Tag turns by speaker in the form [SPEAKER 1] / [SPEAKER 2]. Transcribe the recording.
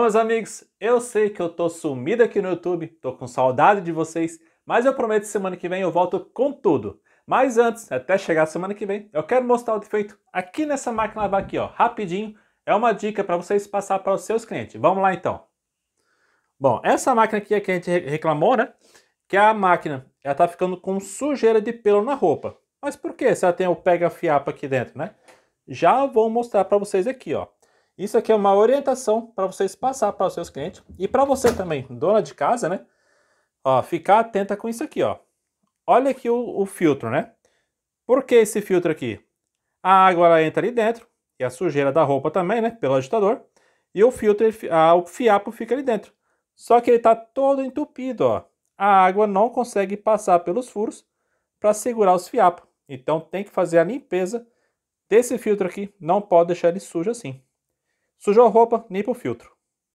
[SPEAKER 1] meus amigos, eu sei que eu tô sumido aqui no YouTube, tô com saudade de vocês, mas eu prometo que semana que vem eu volto com tudo. Mas antes, até chegar semana que vem, eu quero mostrar o defeito aqui nessa máquina lavar aqui, ó, rapidinho. É uma dica para vocês passar para os seus clientes. Vamos lá então. Bom, essa máquina aqui é que a gente reclamou, né? Que a máquina, ela tá ficando com sujeira de pelo na roupa. Mas por que se ela tem o pega-fiapo aqui dentro, né? Já vou mostrar para vocês aqui, ó. Isso aqui é uma orientação para vocês passar para os seus clientes e para você também, dona de casa, né? Ó, ficar atenta com isso aqui, ó. Olha aqui o, o filtro, né? Por que esse filtro aqui? A água ela entra ali dentro e a sujeira da roupa também, né? Pelo agitador. E o filtro, a, o fiapo fica ali dentro. Só que ele está todo entupido, ó. A água não consegue passar pelos furos para segurar os fiapos. Então tem que fazer a limpeza desse filtro aqui. Não pode deixar ele sujo assim. Sujou a roupa, nem o filtro.